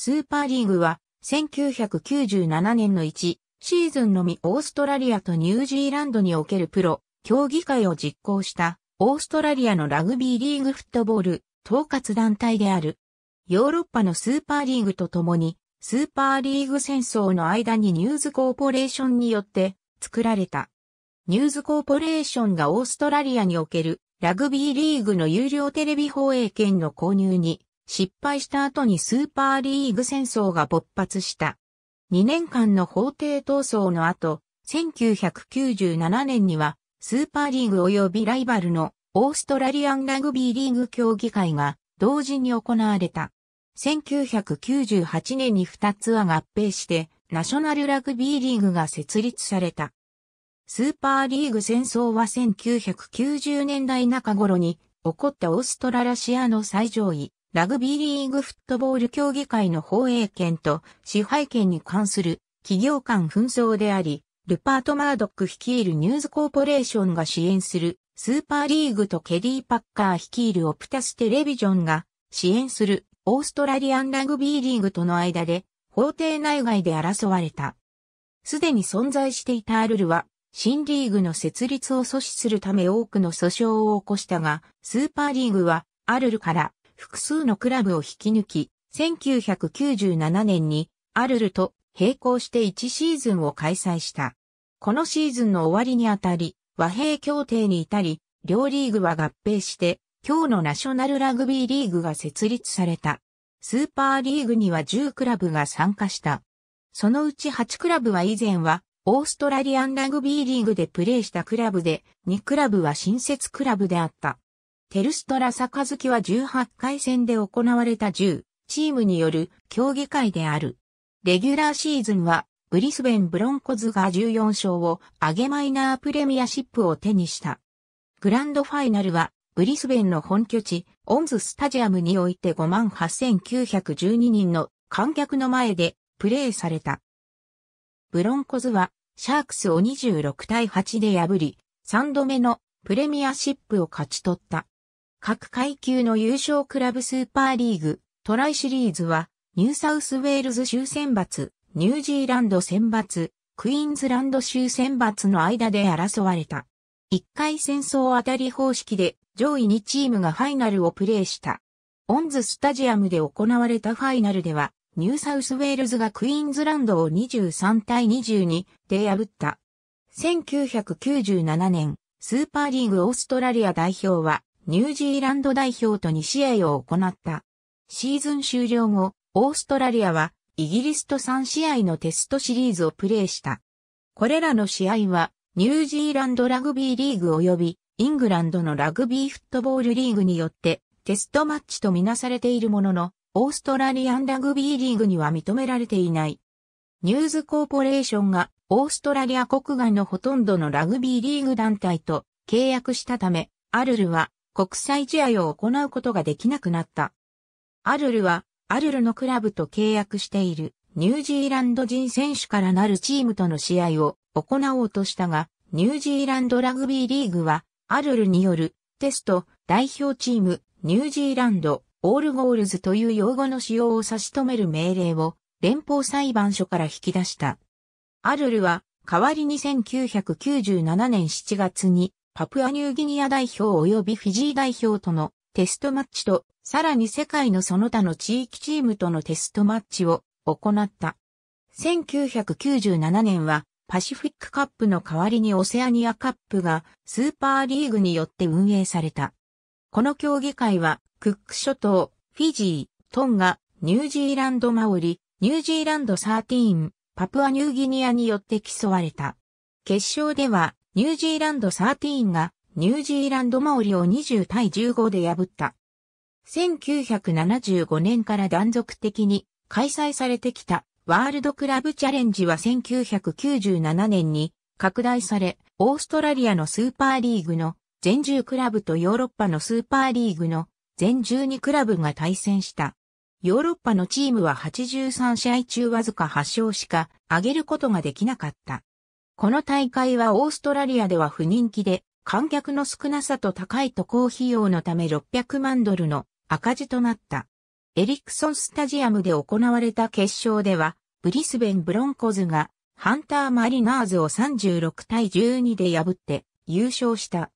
スーパーリーグは1997年の1シーズンのみオーストラリアとニュージーランドにおけるプロ競技会を実行したオーストラリアのラグビーリーグフットボール統括団体である。ヨーロッパのスーパーリーグとともにスーパーリーグ戦争の間にニューズコーポレーションによって作られた。ニューズコーポレーションがオーストラリアにおけるラグビーリーグの有料テレビ放映権の購入に失敗した後にスーパーリーグ戦争が勃発した。2年間の法廷闘争の後、1997年には、スーパーリーグ及びライバルのオーストラリアンラグビーリーグ協議会が同時に行われた。1998年に2つは合併して、ナショナルラグビーリーグが設立された。スーパーリーグ戦争は1990年代中頃に起こったオーストララシアの最上位ラグビーリーグフットボール協議会の放映権と支配権に関する企業間紛争であり、ルパート・マードック率いるニューズコーポレーションが支援するスーパーリーグとケリー・パッカー率いるオプタステレビジョンが支援するオーストラリアンラグビーリーグとの間で法廷内外で争われた。すでに存在していたアルルは新リーグの設立を阻止するため多くの訴訟を起こしたが、スーパーリーグはアルルから複数のクラブを引き抜き、1997年にアルルと並行して1シーズンを開催した。このシーズンの終わりにあたり、和平協定に至り、両リーグは合併して、今日のナショナルラグビーリーグが設立された。スーパーリーグには10クラブが参加した。そのうち8クラブは以前は、オーストラリアンラグビーリーグでプレーしたクラブで、2クラブは新設クラブであった。テルストラ杯は18回戦で行われた10チームによる競技会である。レギュラーシーズンはブリスベンブロンコズが14勝を上げマイナープレミアシップを手にした。グランドファイナルはブリスベンの本拠地オンズスタジアムにおいて58,912人の観客の前でプレーされた。ブロンコズはシャークスを26対8で破り、3度目のプレミアシップを勝ち取った。各階級の優勝クラブスーパーリーグ、トライシリーズは、ニューサウスウェールズ州選抜、ニュージーランド選抜、クイーンズランド州選抜の間で争われた。1回戦争当たり方式で上位2チームがファイナルをプレーした。オンズスタジアムで行われたファイナルでは、ニューサウスウェールズがクイーンズランドを23対22で破った。1997年、スーパーリーグオーストラリア代表は、ニュージーランド代表と2試合を行った。シーズン終了後、オーストラリアはイギリスと3試合のテストシリーズをプレーした。これらの試合はニュージーランドラグビーリーグ及びイングランドのラグビーフットボールリーグによってテストマッチとみなされているものの、オーストラリアンラグビーリーグには認められていない。ニューズコーポレーションがオーストラリア国外のほとんどのラグビーリーグ団体と契約したため、アルルは国際試合を行うことができなくなった。アルルは、アルルのクラブと契約しているニュージーランド人選手からなるチームとの試合を行おうとしたが、ニュージーランドラグビーリーグは、アルルによるテスト代表チームニュージーランドオールゴールズという用語の使用を差し止める命令を連邦裁判所から引き出した。アルルは代わりに1997年7月にパプアニューギニア代表及びフィジー代表とのテストマッチと、さらに世界のその他の地域チームとのテストマッチを行った。1997年はパシフィックカップの代わりにオセアニアカップがスーパーリーグによって運営された。この競技会はクック諸島、フィジー、トンガ、ニュージーランドマオリ、ニュージーランド13、パプアニューギニアによって競われた。決勝ではニュージーランド13がニュージーランドマオリを20対15で破った。1975年から断続的に開催されてきたワールドクラブチャレンジは1997年に拡大され、オーストラリアのスーパーリーグの全10クラブとヨーロッパのスーパーリーグの全12クラブが対戦した。ヨーロッパのチームは83試合中わずか8勝しか上げることができなかった。この大会はオーストラリアでは不人気で、観客の少なさと高い渡航費用のため600万ドルの赤字となった。エリクソンスタジアムで行われた決勝では、ブリスベンブロンコズがハンターマリナーズを36対12で破って優勝した。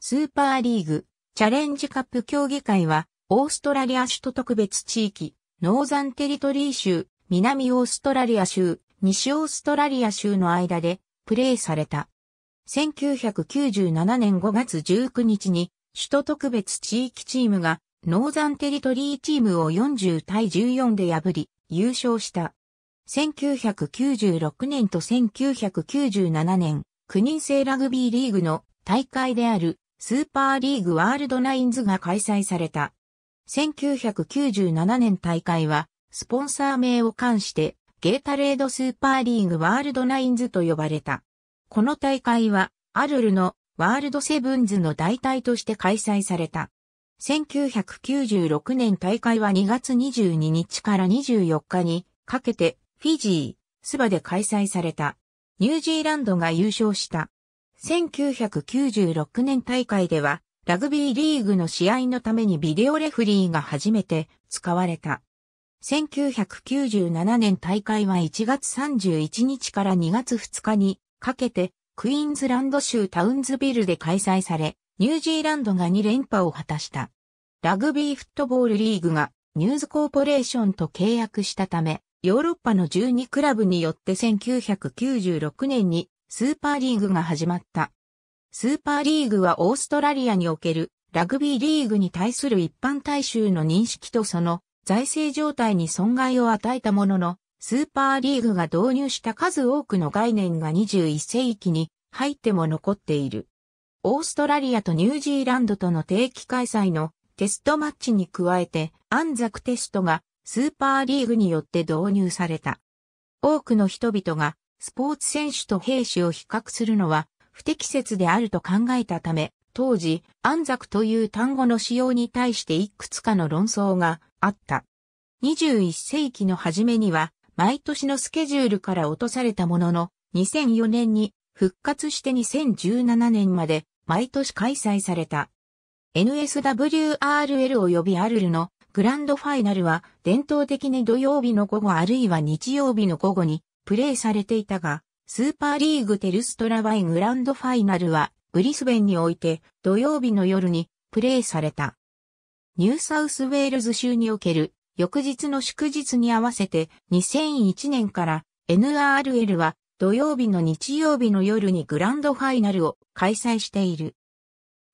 スーパーリーグチャレンジカップ競技会は、オーストラリア首都特別地域、ノーザンテリトリー州、南オーストラリア州、西オーストラリア州の間でプレイされた。1997年5月19日に、首都特別地域チームが、ノーザンテリトリーチームを40対14で破り、優勝した。1996年と1997年、9人制ラグビーリーグの大会であるスーパーリーグワールドナインズが開催された。1997年大会は、スポンサー名を冠してゲータレードスーパーリーグワールドナインズと呼ばれた。この大会は、アルルのワールドセブンズの代替として開催された。1996年大会は2月22日から24日にかけてフィジー、スバで開催された。ニュージーランドが優勝した。1996年大会ではラグビーリーグの試合のためにビデオレフリーが初めて使われた。1997年大会は1月31日から2月2日にかけてクイーンズランド州タウンズビルで開催され、ニュージーランドが2連覇を果たした。ラグビーフットボールリーグがニューズコーポレーションと契約したため、ヨーロッパの12クラブによって1996年にスーパーリーグが始まった。スーパーリーグはオーストラリアにおけるラグビーリーグに対する一般大衆の認識とその財政状態に損害を与えたものの、スーパーリーグが導入した数多くの概念が21世紀に入っても残っている。オーストラリアとニュージーランドとの定期開催のテストマッチに加えて安ザテストがスーパーリーグによって導入された。多くの人々がスポーツ選手と兵士を比較するのは不適切であると考えたため、当時、安作という単語の使用に対していくつかの論争があった。21世紀の初めには、毎年のスケジュールから落とされたものの、2004年に復活して2017年まで毎年開催された。NSWRL 及びアルルのグランドファイナルは伝統的に土曜日の午後あるいは日曜日の午後にプレイされていたが、スーパーリーグテルストラバイグランドファイナルはブリスベンにおいて土曜日の夜にプレーされた。ニューサウスウェールズ州における翌日の祝日に合わせて2001年から NRL は土曜日の日曜日の夜にグランドファイナルを開催している。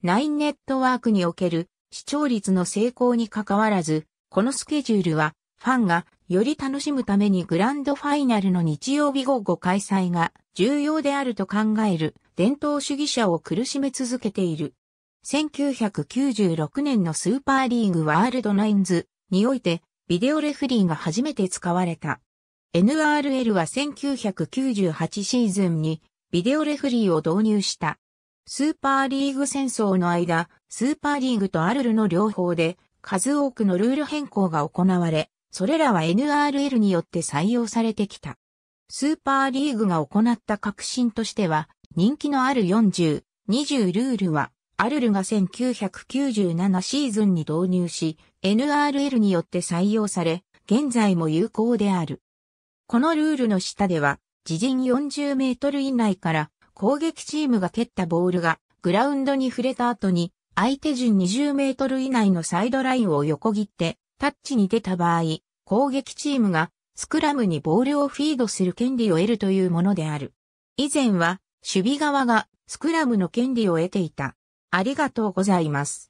ナインネットワークにおける視聴率の成功にかかわらず、このスケジュールはファンがより楽しむためにグランドファイナルの日曜日午後開催が重要であると考える伝統主義者を苦しめ続けている。1996年のスーパーリーグワールドナインズにおいてビデオレフリーが初めて使われた。NRL は1998シーズンにビデオレフリーを導入した。スーパーリーグ戦争の間、スーパーリーグとアルルの両方で数多くのルール変更が行われ、それらは NRL によって採用されてきた。スーパーリーグが行った革新としては、人気のある40、20ルールは、アルルが1997シーズンに導入し、NRL によって採用され、現在も有効である。このルールの下では、自陣40メートル以内から攻撃チームが蹴ったボールがグラウンドに触れた後に相手陣20メートル以内のサイドラインを横切ってタッチに出た場合、攻撃チームがスクラムにボールをフィードする権利を得るというものである。以前は守備側がスクラムの権利を得ていた。ありがとうございます。